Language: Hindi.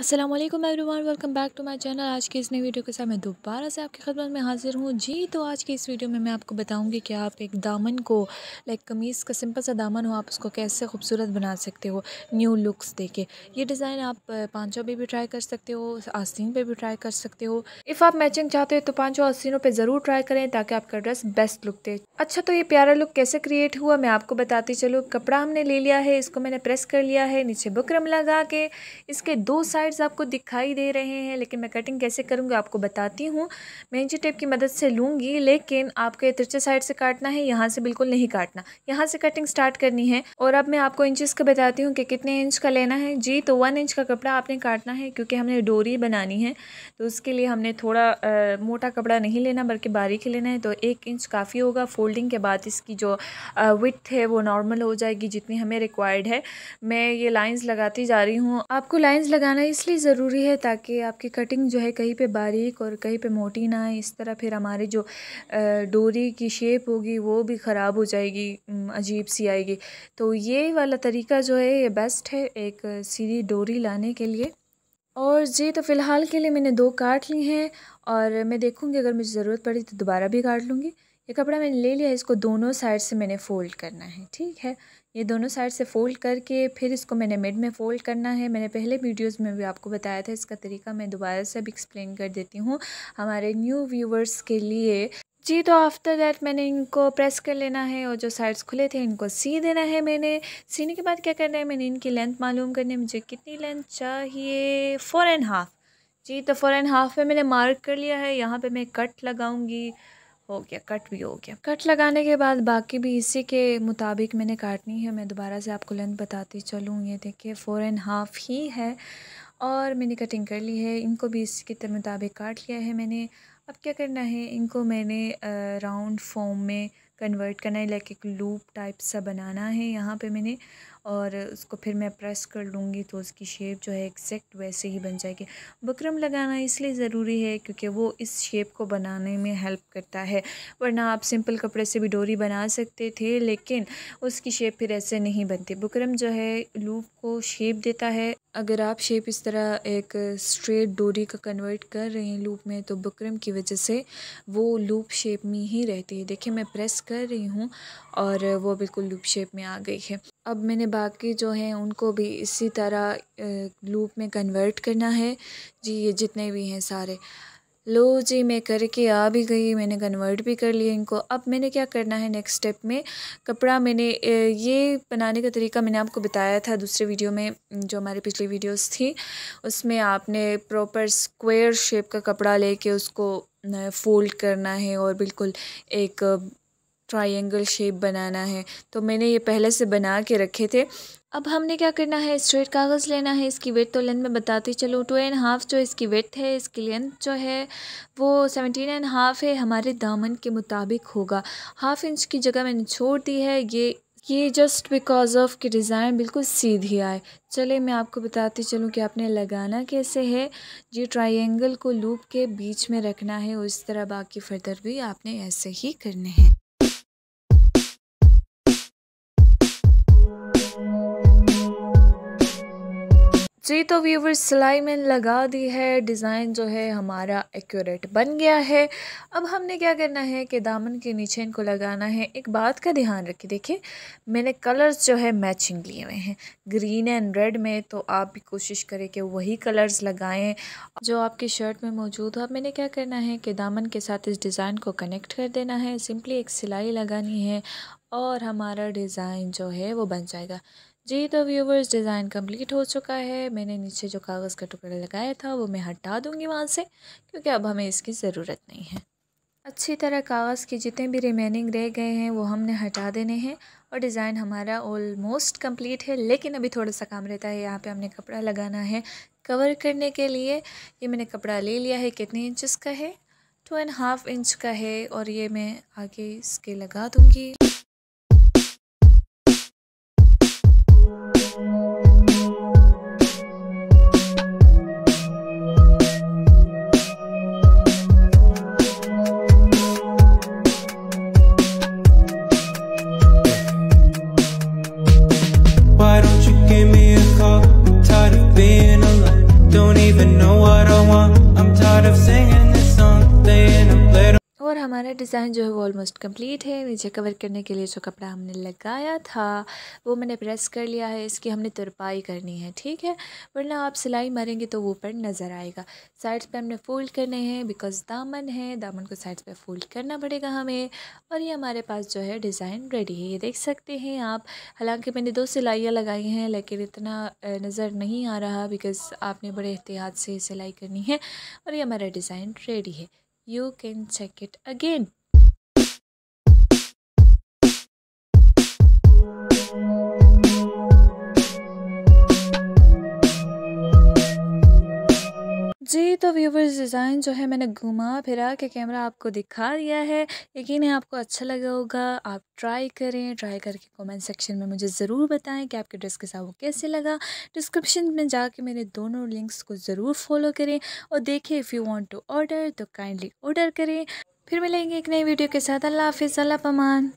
Aslam everyone welcome back to my channel आज की इस नई वीडियो के साथ मैं दोबारा से आपकी खदमत में हाज़िर हूँ जी तो आज की इस वीडियो में मैं आपको बताऊँगी कि आप एक दामन को लाइक कमीज़ का सिंपल सा दामन हो आप उसको कैसे खूबसूरत बना सकते हो न्यू लुक्स दे के ये डिज़ाइन आप पाँचों पे भी ट्राई कर सकते हो आस्तीन पर भी ट्राई कर सकते हो इफ़ आप मैचिंग चाहते हो तो पाँचों आस्तीनों पर ज़रूर ट्राई करें ताकि आपका ड्रेस बेस्ट लुक दे अच्छा तो ये प्यारा लुक कैसे क्रिएट हुआ मैं आपको बताती चलूँ कपड़ा हमने ले लिया है इसको मैंने प्रेस कर लिया है नीचे बकरम लगा के इसके दो साइड साइड्स आपको दिखाई दे रहे हैं लेकिन मैं कटिंग कैसे करूँगी आपको बताती हूँ इंची टेप की मदद से लूँगी लेकिन आपको ये तिरछे साइड से काटना है यहाँ से बिल्कुल नहीं काटना यहाँ से कटिंग स्टार्ट करनी है और अब मैं आपको इंचज़ का बताती हूँ कि कितने इंच का लेना है जी तो वन इंच का कपड़ा आपने काटना है क्योंकि हमने डोरी बनानी है तो उसके लिए हमने थोड़ा आ, मोटा कपड़ा नहीं लेना बल्कि बारीक लेना है तो एक इंच काफ़ी होगा फोल्डिंग के बाद इसकी जो विथ है वो नॉर्मल हो जाएगी जितनी हमें रिक्वायर्ड है मैं ये लाइंस लगाती जा रही हूँ आपको लाइंस लगाना इसलिए ज़रूरी है ताकि आपकी कटिंग जो है कहीं पे बारीक और कहीं पे मोटी ना आए इस तरह फिर हमारी जो डोरी की शेप होगी वो भी ख़राब हो जाएगी अजीब सी आएगी तो ये वाला तरीका जो है ये बेस्ट है एक सीधी डोरी लाने के लिए और जी तो फ़िलहाल के लिए मैंने दो काट ली हैं और मैं देखूँगी अगर मुझे ज़रूरत पड़ी तो दोबारा भी काट लूँगी ये कपड़ा मैंने ले लिया इसको दोनों साइड से मैंने फ़ोल्ड करना है ठीक है ये दोनों साइड से फ़ोल्ड करके फिर इसको मैंने मिड में फ़ोल्ड करना है मैंने पहले वीडियोस में भी आपको बताया था इसका तरीका मैं दोबारा से अब एक्सप्लेन कर देती हूँ हमारे न्यू व्यूवर्स के लिए जी तो आफ्टर दैट मैंने इनको प्रेस कर लेना है और जो साइड्स खुले थे इनको सी देना है मैंने सीने के बाद क्या करना है मैंने इनकी लेंथ मालूम करनी है मुझे कितनी लेंथ चाहिए फोर एंड हाफ़ जी तो फोर एंड हाफ़ में मैंने मार्क कर लिया है यहाँ पर मैं कट लगाऊंगी हो गया कट भी हो गया कट लगाने के बाद बाकी भी इसी के मुताबिक मैंने काटनी है मैं दोबारा से आपको लेंथ बताती चलूँ ये देखिए फोर एंड हाफ़ ही है और मैंने कटिंग कर ली है इनको भी इसी के मुताबिक काट लिया है मैंने अब क्या करना है इनको मैंने राउंड फॉर्म में कन्वर्ट करना है लाइक एक लूप टाइप सा बनाना है यहाँ पे मैंने और उसको फिर मैं प्रेस कर लूँगी तो उसकी शेप जो है एग्जैक्ट वैसे ही बन जाएगी बकरम लगाना इसलिए ज़रूरी है क्योंकि वो इस शेप को बनाने में हेल्प करता है वरना आप सिंपल कपड़े से भी डोरी बना सकते थे लेकिन उसकी शेप फिर ऐसे नहीं बनती बकरम जो है लूप को शेप देता है अगर आप शेप इस तरह एक स्ट्रेट डोरी का कन्वर्ट कर रहे हैं लूप में तो बकरम की वजह से वो लूप शेप में ही रहती है देखिए मैं प्रेस कर रही हूँ और वो बिल्कुल लूप शेप में आ गई है अब मैंने बाकी जो हैं उनको भी इसी तरह लूप में कन्वर्ट करना है जी ये जितने भी हैं सारे लो जी मैं करके आ भी गई मैंने कन्वर्ट भी कर लिया इनको अब मैंने क्या करना है नेक्स्ट स्टेप में कपड़ा मैंने ये बनाने का तरीका मैंने आपको बताया था दूसरे वीडियो में जो हमारे पिछली वीडियोस थी उसमें आपने प्रॉपर स्क्वायर शेप का कपड़ा लेके उसको फोल्ड करना है और बिल्कुल एक ट्रायंगल शेप बनाना है तो मैंने ये पहले से बना के रखे थे अब हमने क्या करना है स्ट्रेट कागज़ लेना है इसकी वेट तो लेंथ में बताती चलूँ टू एंड हाफ़ जो इसकी वेट है इसकी लेंथ जो है वो सेवनटीन एंड हाफ़ है हमारे दामन के मुताबिक होगा हाफ़ इंच की जगह मैंने छोड़ दी है ये ये जस्ट बिकॉज ऑफ कि डिज़ाइन बिल्कुल सीधी आए चले मैं आपको बताती चलूँ कि आपने लगाना कैसे है ये ट्राइंगल को लूप के बीच में रखना है उस तरह बाकी फर्दर भी आपने ऐसे ही करने हैं जी तो व्यूवर सिलाई मैंने लगा दी है डिज़ाइन जो है हमारा एक्यूरेट बन गया है अब हमने क्या करना है कि दामन के नीचे इनको लगाना है एक बात का ध्यान रखिए देखिए मैंने कलर्स जो है मैचिंग लिए हुए हैं ग्रीन एंड रेड में तो आप भी कोशिश करें कि वही कलर्स लगाएं जो आपकी शर्ट में मौजूद हो अब मैंने क्या करना है कि दामन के साथ इस डिज़ाइन को कनेक्ट कर देना है सिंपली एक सिलाई लगानी है और हमारा डिज़ाइन जो है वो बन जाएगा जी तो व्यूवर्स डिज़ाइन कंप्लीट हो चुका है मैंने नीचे जो कागज़ का टुकड़ा लगाया था वो मैं हटा दूँगी वहाँ से क्योंकि अब हमें इसकी ज़रूरत नहीं है अच्छी तरह कागज़ के जितने भी रिमेनिंग रह गए हैं वो हमने हटा देने हैं और डिज़ाइन हमारा ऑलमोस्ट कंप्लीट है लेकिन अभी थोड़ा सा काम रहता है यहाँ पे हमने कपड़ा लगाना है कवर करने के लिए ये मैंने कपड़ा ले लिया है कितने इंचज़ का है टू एंड हाफ़ इंच का है और ये मैं आगे इसके लगा दूँगी Why don't you give me a call? I'm tired of being alone Don't even know what I want I'm tired of singing this song Laying हमारा डिज़ाइन जो है वो ऑलमोस्ट कंप्लीट है नीचे कवर करने के लिए जो कपड़ा हमने लगाया था वो मैंने प्रेस कर लिया है इसकी हमने तुरपाई करनी है ठीक है वरना आप सिलाई मारेंगे तो वो ऊपर नज़र आएगा साइड्स पे हमने फोल्ड करने हैं बिकॉज दामन है दामन को साइड्स पे फोल्ड करना पड़ेगा हमें और ये हमारे पास जो है डिज़ाइन रेडी है ये देख सकते हैं आप हालांकि मैंने दो सिलाइयाँ लगाई हैं लेकिन इतना नज़र नहीं आ रहा बिकॉज़ आपने बड़े एहतियात से सिलाई करनी है और ये हमारा डिज़ाइन रेडी है you can check it again. जी तो व्यूवर्स डिज़ाइन जो है मैंने घुमा फिरा के कैमरा आपको दिखा दिया है यकीन है आपको अच्छा लगा होगा आप ट्राई करें ट्राई करके कमेंट सेक्शन में मुझे ज़रूर बताएं कि आपके ड्रेस के साथ वो कैसे लगा डिस्क्रिप्शन में जाके मेरे दोनों लिंक्स को ज़रूर फॉलो करें और देखें if you want to order तो काइंडली ऑर्डर करें फिर मिलेंगे एक नई वीडियो के साथ अल्लाह हाफिज़ अल्लाह पमान